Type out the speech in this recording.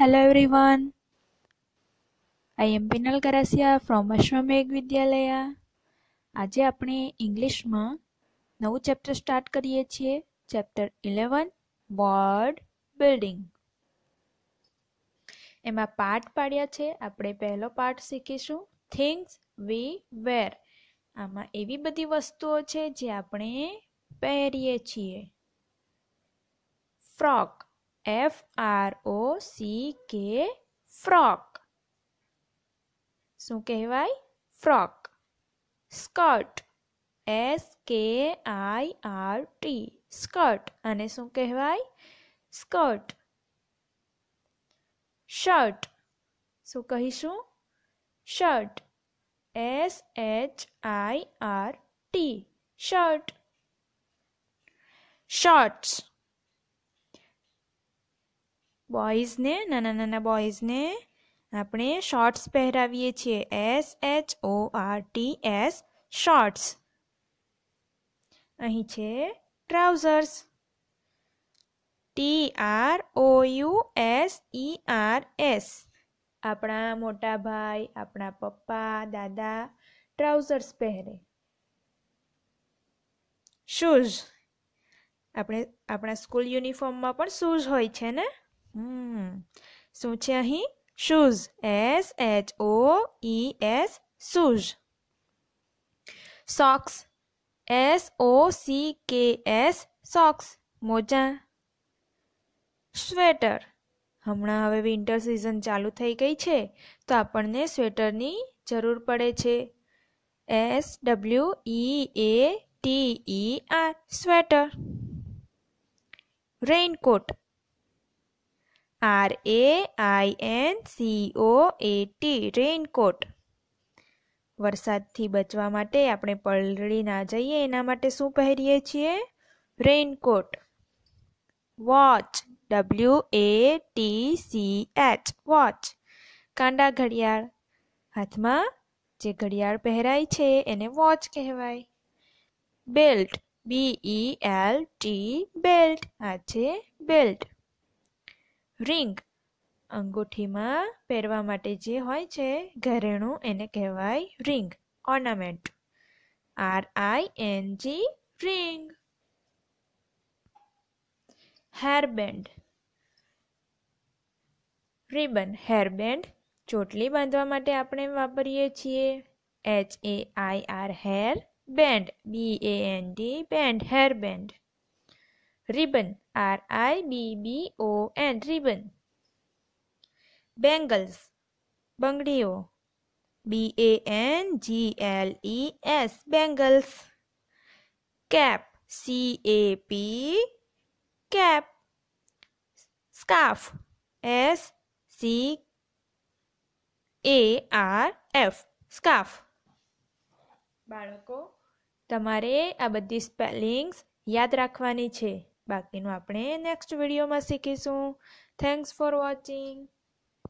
Hello everyone I am Pinal Garasiya from Ashwamedh Vidyalaya. આજે આપણે ઇંગ્લિશમાં નવું ચેપ્ટર સ્ટાર્ટ કરીએ છીએ ચેપ્ટર ઇલેવન વર્ડ બિલ્ડિંગ એમાં પાર્ટ પાડ્યા છે આપણે પહેલો પાર્ટ શીખીશું થિંગ્સ વી વેર આમાં એવી બધી વસ્તુઓ છે જે આપણે પહેરીએ છીએ frock F R O C K frock શું કહેવાય ફ્રોક સ્કર્ટ એસ કે આઈ આર ટી સ્કર્ટ અને શું કહેવાય સ્કર્ટ શર્ટ શું કહીશું shirt S H I R T shirt shorts બોયઝને નાના નાના બોયઝને આપણે શોર્ટ્સ પહેરાવીએ છીએ S H O R T S shorts અહીં છે trousers T R O U S E R S આપણા મોટા ભાઈ આપણા પપ્પા દાદા ટ્રાઉઝર્સ પહેરે શૂઝ આપણે આપણા સ્કૂલ યુનિફોર્મમાં પણ શૂઝ હોય છે ને હમ શું છે અહીં shoes S H O E S shoes socks S O C K S socks મોજા સ્વેટર હમણાં હવે વિન્ટર સિઝન ચાલુ થઈ ગઈ છે તો આપણને સ્વેટરની જરૂર પડે છે S W E A T E R sweater raincoat R A I N C O A T raincoat વરસાદથી બચવા માટે આપણે પલળી ના જઈએ એના માટે શું પહેરીએ છીએ raincoat watch W A T C H watch કાંડા ઘડિયાળ હાથમાં જે ઘડિયાળ પહેરાય છે એને વોચ કહેવાય belt B E L T belt આ છે બેલ્ટ રિંગ અંગૂઠીમાં પહેરવા માટે જે હોય છે ઘરેણું એને કહેવાય ring ornament R I N G ring hairband ribbon hairband ચોટલી બાંધવા માટે આપણે વાપરીએ છીએ H A I R hair band B A N D band hairband ribbon R I B B O N ribbon bangles bangdiyo B A N G L E S bangles cap C A P cap scarf S C A R F scarf બાળકો તમારે આ બધી spellings યાદ રાખવાની છે બાકીનું આપણે next વિડીયોમાં શીખીશું થેન્ક્સ ફોર વોચિંગ